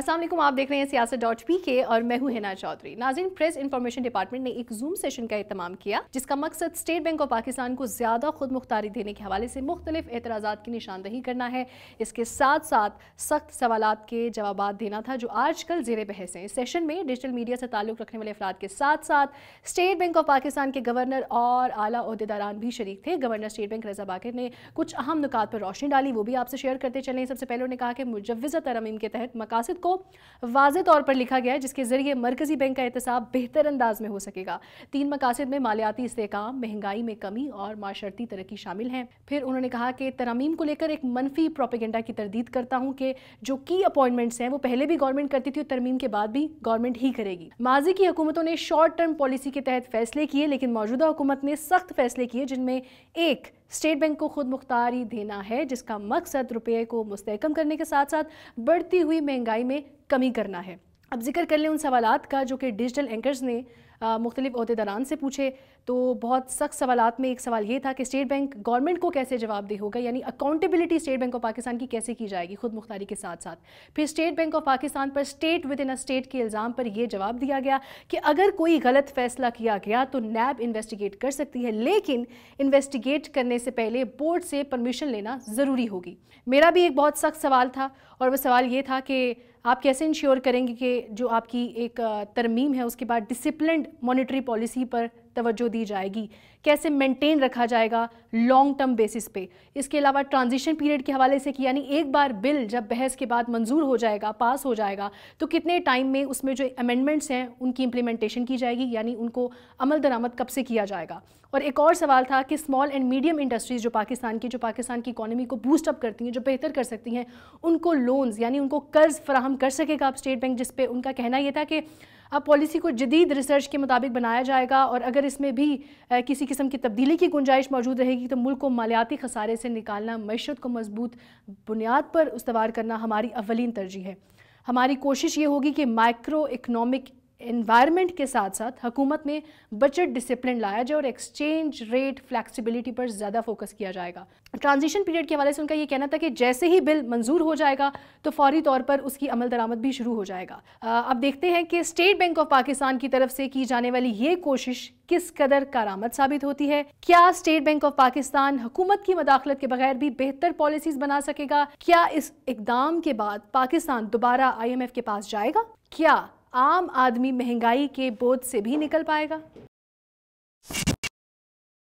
असलम आप देख रहे हैं सियासत डॉट पी के और मैं हूं हिना चौधरी नाजिन प्रेस इंफॉर्मेशन डिपार्टमेंट ने एक जूम सेशन का अहतमाम किया जिसका मकसद स्टेट बैंक ऑफ पाकिस्तान को ज्यादा खुद मुख्तारी देने के हवाले से मुख्तलिफ एतराज़ा की निशानदही करना है इसके साथ साथ सख्त सवाल के जवाब देना था जो आज कल जेर बहस हैं इस सेशन में डिजिटल मीडिया से ताल्लुक रखने वाले अफराद के साथ साथ स्टेट बैंक ऑफ पाकिस्तान के गवर्नर और आला अहदेदारान भी शरीक थे governor State Bank Raza Baqir ने कुछ अहम नुकात पर रोशनी डाली वो भी आपसे शेयर करते चले सबसे पहले उन्होंने कहा कि मुजवजा तरमीम के तहत मकासद को वाज तौर पर लिखा गया है जिसके जरिए मरकजी बैंक का एहतसाब बेहतर अंदाज में हो सकेगा तीन मकासद में मालियाती इसकाम महंगाई में कमी और माशर्ती तरक्की शामिल हैं फिर उन्होंने कहा कि तरामीम को लेकर एक मनफी प्रोपेगेंडा की तरदीद करता हूँ कि जो की अपॉइंटमेंट्स हैं वो पहले भी गवर्नमेंट करती थी और तरमीम के बाद भी गवर्नमेंट ही करेगी माजी की हुकूमतों ने शॉर्ट टर्म पॉलिसी के तहत फैसले किए लेकिन मौजूदा हुकूमत ने सख्त फैसले किए जिनमें एक स्टेट बैंक को खुद मुख्तारी देना है जिसका मकसद रुपये को मुस्तकम करने के साथ साथ बढ़ती हुई महंगाई में कमी करना है अब जिक्र कर लें उन सवाल का जो कि डिजिटल एंकर्स ने मुख्तलिफ अहदेदारान से पूछे तो बहुत सख्त सवाल में एक सवाल ये था कि स्टेट बैंक गवर्नमेंट को कैसे जवाबदेह होगा यानी accountability State Bank of Pakistan की कैसे की जाएगी खुद मुख्तारी के साथ साथ फिर स्टेट बैंक ऑफ पाकिस्तान पर state within a state के इल्ज़ाम पर यह जवाब दिया गया कि अगर कोई गलत फैसला किया गया तो नैब इन्वेस्टिगेट कर सकती है लेकिन इन्वेस्टिगेट करने से पहले बोर्ड से परमिशन लेना ज़रूरी होगी मेरा भी एक बहुत सख्त सवाल था और वह सवाल ये था कि आप कैसे इंश्योर करेंगे कि जो आपकी एक तरमीम है उसके बाद डिसिप्लिन मॉनिटरी पॉलिसी पर तवज्जो दी जाएगी कैसे मेंटेन रखा जाएगा लॉन्ग टर्म बेसिस पे इसके अलावा ट्रांजिशन पीरियड के हवाले से कि यानी एक बार बिल जब बहस के बाद मंजूर हो जाएगा पास हो जाएगा तो कितने टाइम में उसमें जो अमेंडमेंट्स हैं उनकी इम्प्लीमेंटेशन की जाएगी यानी उनको अमल दरामद कब से किया जाएगा और एक और सवाल था कि स्मॉल एंड मीडियम इंडस्ट्रीज़ जो पाकिस्तान की जो पाकिस्तान की इकानमी को बूस्टअप करती हैं जो बेहतर कर सकती हैं उनको लोन्स यानी उनको कर्ज़ फ्राहम कर सकेगा आप स्टेट बैंक जिस पर उनका कहना यह था कि अब पॉलिसी को जदीद रिसर्च के मुताबिक बनाया जाएगा और अगर इसमें भी किसी किस्म की तब्दीली की गुंजाइश मौजूद रहेगी तो मुल्क को मालियाती खसारे से निकालना मीशत को मजबूत बुनियाद पर उसवार करना हमारी अवलिन तरजीह है हमारी कोशिश ये होगी कि माइक्रो इकनॉमिक इन्वायरमेंट के साथ साथ हुकूमत में बजट डिसिप्लिन लाया जाए और एक्सचेंज रेट फ्लैक्सिबिलिटी पर ज़्यादा फोकस किया जाएगा ट्रांजिशन पीरियड के हवाले से उनका यह कहना था कि जैसे ही बिल मंजूर हो जाएगा तो फौरी तौर पर उसकी अमल दरामद भी शुरू हो जाएगा अब देखते हैं कि स्टेट बैंक ऑफ पाकिस्तान की तरफ से की जाने वाली ये कोशिश किस कदर कारामद साबित होती है क्या स्टेट बैंक ऑफ पाकिस्तान हुकूमत की मदाखलत के बगैर भी बेहतर पॉलिसीज बना सकेगा क्या इस इकदाम के बाद पाकिस्तान दोबारा आईएमएफ के पास जाएगा क्या आम आदमी महंगाई के बोझ से भी निकल पाएगा